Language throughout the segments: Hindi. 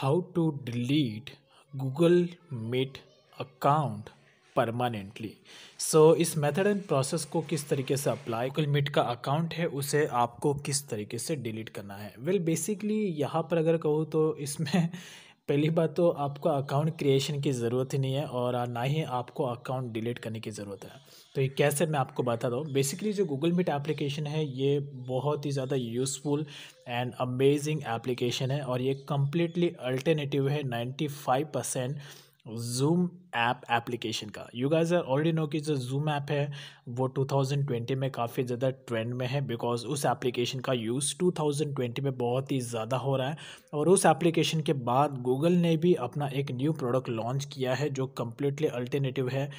how to delete Google Meet account permanently so so, इस मेथड एंड प्रोसेस को किस तरीके से अप्लाई गूगल मीट का अकाउंट है उसे आपको किस तरीके से डिलीट करना है वेल well, बेसिकली यहाँ पर अगर कहूँ तो इसमें पहली बात तो आपको अकाउंट क्रिएशन की ज़रूरत ही नहीं है और ना ही आपको अकाउंट डिलीट करने की ज़रूरत है तो ये कैसे मैं आपको बता दूँ बेसिकली जो गूगल मीट एप्लीकेशन है ये बहुत ही ज़्यादा यूज़फुल एंड अमेजिंग एप्लीकेशन है और ये कम्प्लीटली अल्टरनेटिव है ninety five percent Zoom app application का you guys are already know कि जो जूम ऐप है वो 2020 में काफ़ी ज़्यादा ट्रेंड में है बिकॉज उस एप्लीकेशन का यूज़ 2020 में बहुत ही ज़्यादा हो रहा है और उस एप्लीकेशन के बाद गूगल ने भी अपना एक न्यू प्रोडक्ट लॉन्च किया है जो कम्प्लीटली अल्टरनेटिव है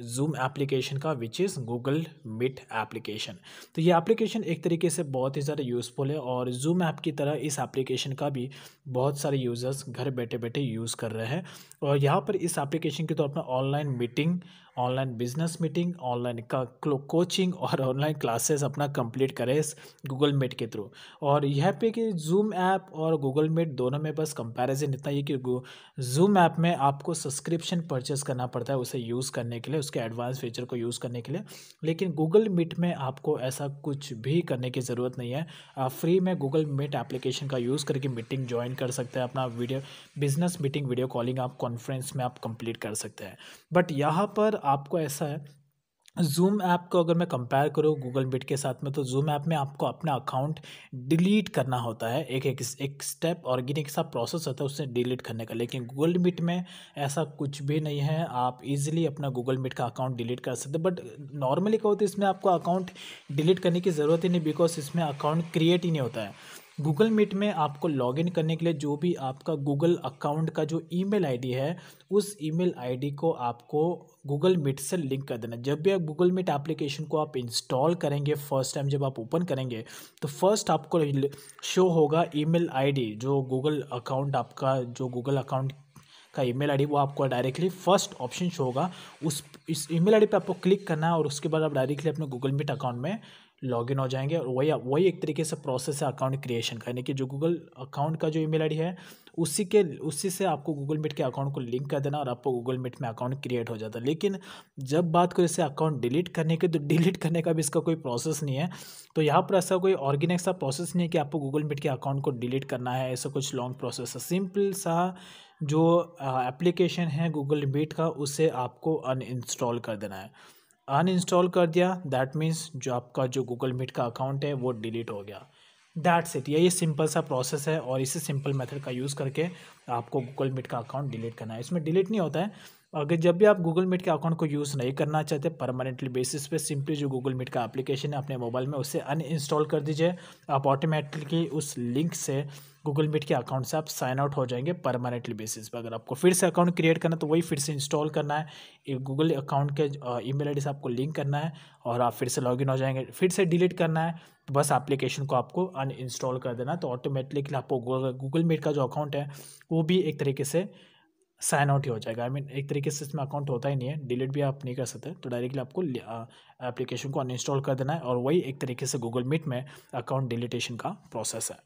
जूम एप्लीकेशन का which is Google Meet application तो ये एप्लीकेशन एक तरीके से बहुत ही ज़्यादा यूज़फुल है और जूम ऐप की तरह इस एप्लीकेशन का भी बहुत सारे यूज़र्स घर बैठे बैठे यूज़ कर रहे हैं और यहाँ पर इस एप्लीकेशन की तो अपना online meeting online business meeting online coaching और ऑनलाइन क्लासेस अपना कंप्लीट करें इस गूगल मीट के थ्रू और यह पे कि जूम ऐप और गूगल मीट दोनों में बस कंपैरिजन इतना ही कि जूम ऐप में आपको सब्सक्रिप्शन परचेस करना पड़ता है उसे यूज़ करने के लिए उसके एडवांस फीचर को यूज़ करने के लिए लेकिन गूगल मीट में आपको ऐसा कुछ भी करने की ज़रूरत नहीं है आप फ्री में गूगल मीट एप्लीकेशन का यूज़ करके मीटिंग ज्वाइन कर सकते हैं अपना video business meeting video calling आप कॉन्फ्रेंस में आप कंप्लीट कर सकते हैं बट यहाँ पर आपको ऐसा है जूम ऐप को अगर मैं कंपेयर करूँ गूगल मीट के साथ में तो जूम ऐप में आपको अपना अकाउंट डिलीट करना होता है एक एक एक स्टेप और गिने एक सा प्रोसेस होता है उससे डिलीट करने का लेकिन गूगल मीट में ऐसा कुछ भी नहीं है आप इजीली अपना गूगल मीट का अकाउंट डिलीट कर सकते बट नॉर्मली कहो तो इसमें आपको अकाउंट डिलीट करने की ज़रूरत ही नहीं बिकॉज इसमें अकाउंट क्रिएट ही नहीं होता है गूगल मीट में आपको लॉगिन करने के लिए जो भी आपका गूगल अकाउंट का जो ईमेल आईडी है उस ईमेल आईडी को आपको गूगल मीट से लिंक कर देना जब भी आप गूगल मीट एप्लीकेशन को आप इंस्टॉल करेंगे फर्स्ट टाइम जब आप ओपन करेंगे तो फर्स्ट आपको शो होगा ईमेल आईडी जो गूगल अकाउंट आपका जो गूगल अकाउंट का ईमेल आईडी वो आपको डायरेक्टली फर्स्ट ऑप्शन शो होगा उस इस ईमेल आईडी पे आपको क्लिक करना है और उसके बाद आप डायरेक्टली अपने गूगल मीट अकाउंट में लॉगिन हो जाएंगे और वही वही एक तरीके से प्रोसेस है अकाउंट क्रिएशन का यानी कि जो गूगल अकाउंट का जो ईमेल आईडी है उसी के उसी से आपको गूगल मीट के अकाउंट को लिंक कर देना और आपको गूगल मीट में अकाउंट क्रिएट हो जाता है लेकिन जब बात करें इसे अकाउंट डिलीट करने की तो डिलीट करने का भी इसका कोई प्रोसेस नहीं है तो यहाँ पर ऐसा कोई ऑर्गेनिक सा प्रोसेस नहीं है कि आपको गूगल मीट के अकाउंट को डिलीट करना है ऐसा कुछ लॉन्ग प्रोसेस है सिंपल सा जो एप्लीकेशन है गूगल मीट का उसे आपको अनइंस्टॉल कर देना है अनइंस्टॉल कर दिया दैट मीन्स जो आपका जो गूगल मीट का अकाउंट है वो डिलीट हो गया दैट्स इट ये सिंपल सा प्रोसेस है और इसी सिंपल मेथड का यूज़ करके आपको गूगल मीट का अकाउंट डिलीट करना है इसमें डिलीट नहीं होता है अगर जब भी आप गूगल मीट के अकाउंट को यूज़ नहीं करना चाहते परमानेंटली बेसिस पे सिंपली जो गूगल मीट का एप्लीकेशन है अपने मोबाइल में उसे अनइंस्टॉल कर दीजिए आप ऑटोमेटिकली उस लिंक से गूगल मीट के अकाउंट से आप साइन आउट हो जाएंगे परमानेंटली बेसिस पर अगर आपको फिर से अकाउंट क्रिएट करना है तो वही फिर से इंस्टॉल करना है गूगल अकाउंट के ई मेल से आपको लिंक करना है और आप फिर से लॉगिन हो जाएंगे फिर से डिलीट करना है तो बस एप्लीकेशन को आपको अनइंस्टॉल कर देना तो ऑटोमेटिकली आपको गूगल मीट का जो अकाउंट है वो भी एक तरीके से साइन आउट ही हो जाएगा आई I मीन mean, एक तरीके से इसमें अकाउंट होता ही नहीं है डिलीट भी आप नहीं कर सकते तो डायरेक्टली आपको एप्लीकेशन को अनइंस्टॉल कर देना है और वही एक तरीके से गूगल मीट में अकाउंट डिलीटेशन का प्रोसेस है